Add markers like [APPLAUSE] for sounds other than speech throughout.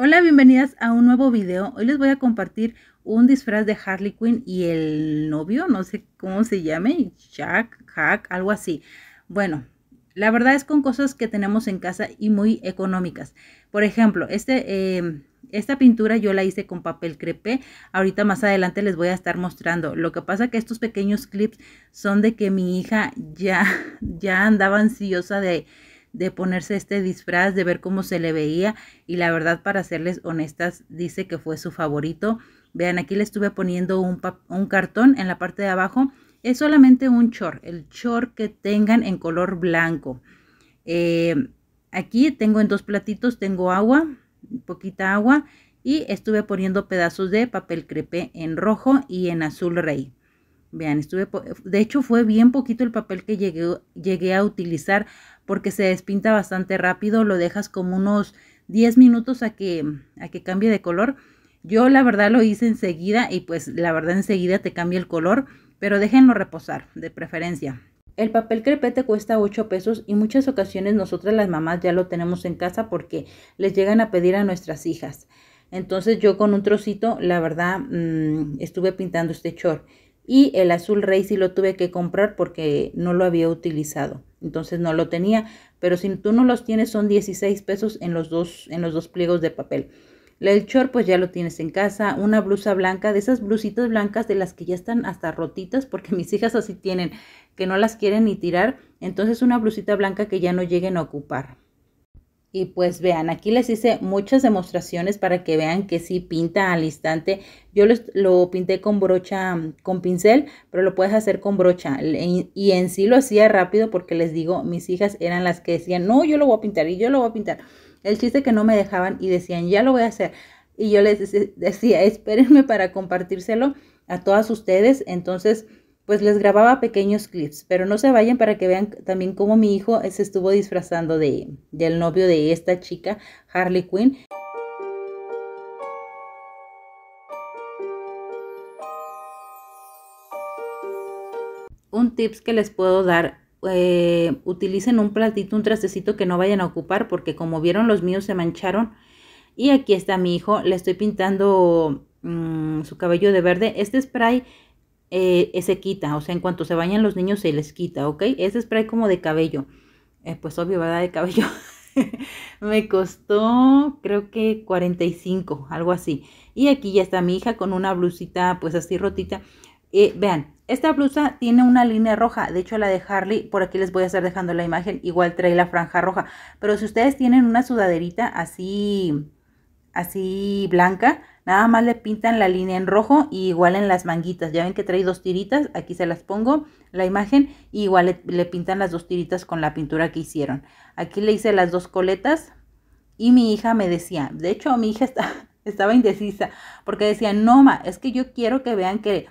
Hola, bienvenidas a un nuevo video. Hoy les voy a compartir un disfraz de Harley Quinn y el novio, no sé cómo se llame, Jack, Jack, algo así. Bueno, la verdad es con cosas que tenemos en casa y muy económicas. Por ejemplo, este, em, esta pintura yo la hice con papel crepe. Ahorita más adelante les voy a estar mostrando. Lo que pasa que estos pequeños clips son de que mi hija ya, ya andaba ansiosa de de ponerse este disfraz, de ver cómo se le veía y la verdad para serles honestas dice que fue su favorito. Vean, aquí le estuve poniendo un, un cartón en la parte de abajo. Es solamente un short, el short que tengan en color blanco. Eh, aquí tengo en dos platitos, tengo agua, poquita agua y estuve poniendo pedazos de papel crepe en rojo y en azul rey. Vean, estuve, de hecho fue bien poquito el papel que llegué, a utilizar porque se despinta bastante rápido, lo dejas como unos 10 minutos a que, que cambie de color. Yo la verdad lo hice enseguida y pues la verdad enseguida te cambia el color, pero déjenlo reposar de preferencia. El papel te cuesta 8 pesos y muchas ocasiones nosotras las mamás ya lo tenemos en casa porque les llegan a pedir a nuestras hijas. Entonces yo con un trocito, la verdad, mm, estuve pintando este short y el azul rey sí lo tuve que comprar porque no lo había utilizado. Entonces no lo tenía, pero si tú no los tienes son 16 pesos en los dos, en los dos pliegos de papel. El short pues ya lo tienes en casa, una blusa blanca, de esas blusitas blancas de las que ya están hasta rotitas porque [LAUGHS] mis hijas así tienen, que no las quieren ni tirar, entonces una blusita blanca que ya no lleguen a ocupar. Y pues vean, aquí les hice muchas demostraciones para que vean que sí pinta al instante. Yo lo, lo pinté con brocha, con pincel, pero lo puedes hacer con brocha. Y en sí lo hacía rápido porque les digo, mis hijas eran las que decían, no, yo lo voy a pintar y yo lo voy a pintar. El chiste que no me dejaban y decían, ya lo voy a hacer. Y yo les decía, espérenme para compartírselo a todas ustedes. Entonces pues les grababa pequeños clips, pero no se vayan para que vean también cómo mi hijo se estuvo disfrazando de, del novio de esta chica, Harley Quinn. Un tips que les puedo dar eh, utilicen un platito, un trastecito que no vayan a ocupar porque como vieron los míos se mancharon. Y aquí está mi hijo, le estoy pintando mm, su cabello de verde. Este spray ese eh, eh, se quita, o sea, en cuanto se bañan los niños se les quita, ¿ok? Ese spray como de cabello, eh, pues obvio, ¿verdad? De cabello. [LAUGHS] me costó creo que 45, algo así. Y aquí ya está mi hija con una blusita pues así rotita. vean, esta blusa tiene una línea roja, de hecho la de Harley, por aquí les voy a estar dejando la imagen, igual trae la franja roja, pero si ustedes tienen una sudaderita así así blanca. Nada más le pintan la línea en rojo y igual en las manguitas. Ya ven que trae dos tiritas, aquí se las pongo la imagen. Y igual le, pintan las dos tiritas con la pintura que hicieron. Aquí le hice las dos coletas y mi hija me decía, de hecho mi hija [LAUGHS] estaba indecisa porque decía, no, ma, es que yo quiero que vean que,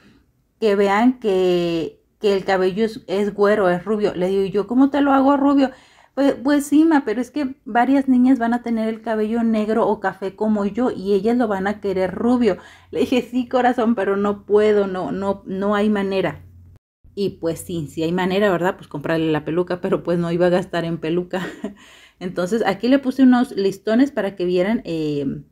que vean que, que el cabello es, es güero, es rubio. Le digo, ¿yo cómo te lo hago rubio? Pues, pues, sí, ma, pero es que varias niñas van a tener el cabello negro o café como yo y ellas lo van a querer rubio. Le dije, sí, corazón, pero no puedo, no, no, no hay manera. Y pues sí, si hay manera, ¿verdad? Pues comprarle la peluca, pero pues no iba a gastar en peluca. [LAUGHS] Entonces aquí le puse unos listones para que vieran eh,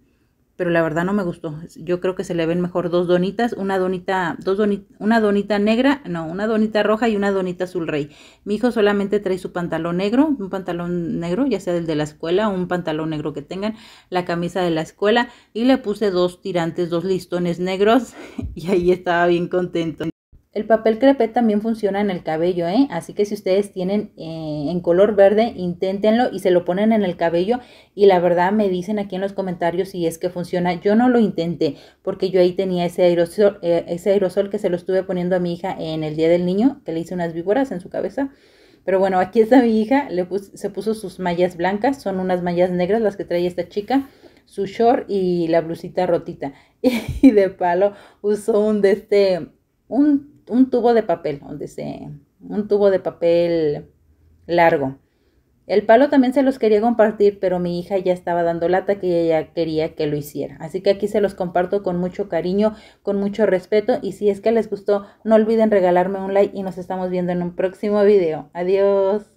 pero la verdad no me gustó. Yo creo que se le ven mejor dos donitas, una donita, dos una donita negra, no, una donita roja y una donita azul rey. Mi hijo solamente trae su pantalón negro, un pantalón negro, ya sea el de la escuela, un pantalón negro que tengan, la camisa de la escuela y le puse dos tirantes, dos listones negros [LAUGHS] y ahí estaba bien contento. El papel crepé también funciona en el cabello, ¿eh? así que si ustedes tienen eh, en color verde, inténtenlo y se lo ponen en el cabello y la verdad me dicen aquí en los comentarios si es que funciona. Yo no lo intenté porque yo ahí tenía ese aerosol, eh, ese aerosol que se lo estuve poniendo a mi hija en el Día del Niño, que le hice unas víboras en su cabeza. Pero bueno, aquí está mi hija, se puso sus mallas blancas, son unas mallas negras las que trae esta chica su short y la blusita rotita. [LAUGHS] Y de palo usó un de este, un un tubo de papel, donde se, un tubo de papel largo. El palo también se los quería compartir, pero mi hija ya estaba dando lata que ella quería que lo hiciera. Así que aquí se los comparto con mucho cariño, con mucho respeto. Y si es que les gustó, no olviden regalarme un like y nos estamos viendo en un próximo video. Adiós.